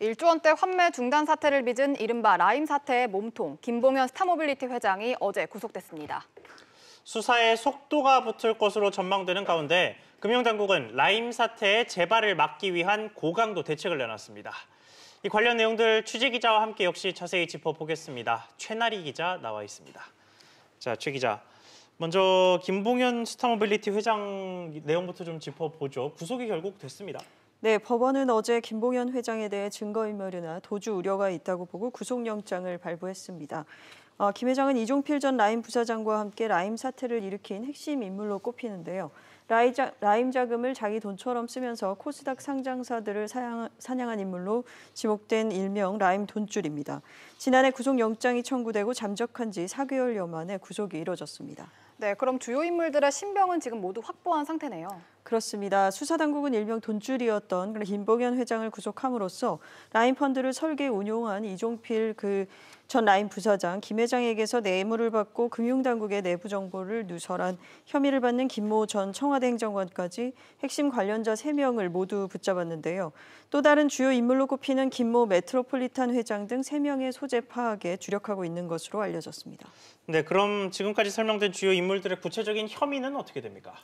1조 원대 환매 중단 사태를 빚은 이른바 라임 사태의 몸통 김봉현 스타모빌리티 회장이 어제 구속됐습니다. 수사에 속도가 붙을 것으로 전망되는 가운데 금융당국은 라임 사태의 재발을 막기 위한 고강도 대책을 내놨습니다. 이 관련 내용들 취재 기자와 함께 역시 자세히 짚어보겠습니다. 최나리 기자 나와 있습니다. 자, 최 기자. 먼저 김봉현 스타모빌리티 회장 내용부터 좀 짚어보죠. 구속이 결국 됐습니다. 네, 법원은 어제 김봉현 회장에 대해 증거인멸이나 도주 우려가 있다고 보고 구속영장을 발부했습니다. 어, 김 회장은 이종필 전 라임 부사장과 함께 라임 사태를 일으킨 핵심 인물로 꼽히는데요. 라이자, 라임 자금을 자기 돈처럼 쓰면서 코스닥 상장사들을 사양, 사냥한 인물로 지목된 일명 라임 돈줄입니다. 지난해 구속영장이 청구되고 잠적한 지 4개월여 만에 구속이 이뤄졌습니다. 네, 그럼 주요 인물들의 신병은 지금 모두 확보한 상태네요. 그렇습니다. 수사당국은 일명 돈줄이었던 김봉현 회장을 구속함으로써 라인펀드를 설계 운용한 이종필 그전 라인 부사장 김 회장에게서 뇌물을 받고 금융당국의 내부 정보를 누설한 혐의를 받는 김모 전 청와대 행정관까지 핵심 관련자 3명을 모두 붙잡았는데요. 또 다른 주요 인물로 꼽히는 김모 메트로폴리탄 회장 등 3명의 소재 파악에 주력하고 있는 것으로 알려졌습니다. 네, 그럼 지금까지 설명된 주요 인물들의 구체적인 혐의는 어떻게 됩니까?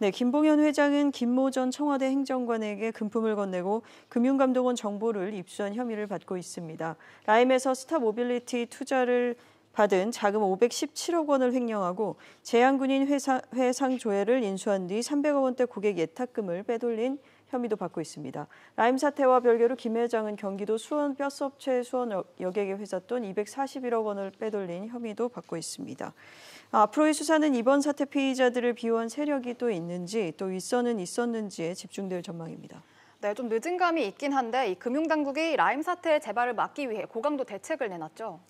네, 김봉현 회장은 김모 전 청와대 행정관에게 금품을 건네고 금융감독원 정보를 입수한 혐의를 받고 있습니다. 라임에서 스타 모빌리티 투자를 받은 자금 517억 원을 횡령하고 재양군인 회상, 회상 조회를 인수한 뒤 300억 원대 고객 예탁금을 빼돌린 혐의도 받고 있습니다. 라임 사태와 별개로 김 회장은 경기도 수원 뼈업체 수원 여객의 회사 돈 241억 원을 빼돌린 혐의도 받고 있습니다. 앞으로의 수사는 이번 사태 피의자들을 비호한 세력이 또 있는지 또 윗선은 있었는지에 집중될 전망입니다. 네, 좀 늦은 감이 있긴 한데 이 금융당국이 라임 사태의 재발을 막기 위해 고강도 대책을 내놨죠.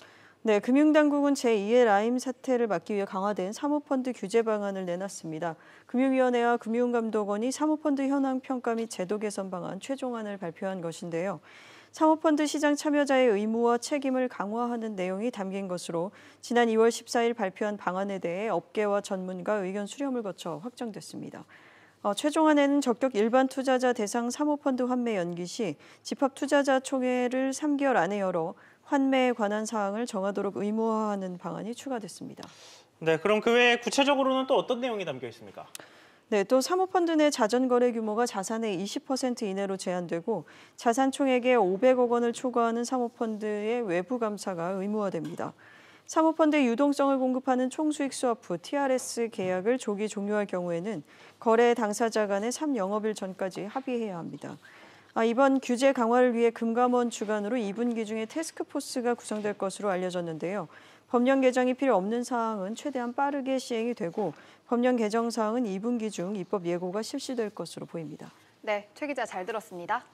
네, 금융당국은 제2의 라임 사태를 막기 위해 강화된 사모펀드 규제 방안을 내놨습니다. 금융위원회와 금융감독원이 사모펀드 현황 평가 및 제도 개선 방안 최종안을 발표한 것인데요. 사모펀드 시장 참여자의 의무와 책임을 강화하는 내용이 담긴 것으로 지난 2월 14일 발표한 방안에 대해 업계와 전문가 의견 수렴을 거쳐 확정됐습니다. 어, 최종안에는 적격 일반 투자자 대상 사모펀드 환매 연기 시 집합 투자자 총회를 3개월 안에 열어 환매에 관한 사항을 정하도록 의무화하는 방안이 추가됐습니다. 네, 그럼 그 외에 구체적으로는 또 어떤 내용이 담겨 있습니까? 네, 또 사모펀드 내 자전거래 규모가 자산의 20% 이내로 제한되고 자산 총액의 500억 원을 초과하는 사모펀드의 외부 감사가 의무화됩니다. 사모펀드의 유동성을 공급하는 총수익 스와프 TRS 계약을 조기 종료할 경우에는 거래 당사자 간의 3영업일 전까지 합의해야 합니다. 아, 이번 규제 강화를 위해 금감원 주관으로 2분기 중에 테스크포스가 구성될 것으로 알려졌는데요. 법령 개정이 필요 없는 사항은 최대한 빠르게 시행이 되고 법령 개정 사항은 2분기 중 입법 예고가 실시될 것으로 보입니다. 네, 최 기자 잘 들었습니다.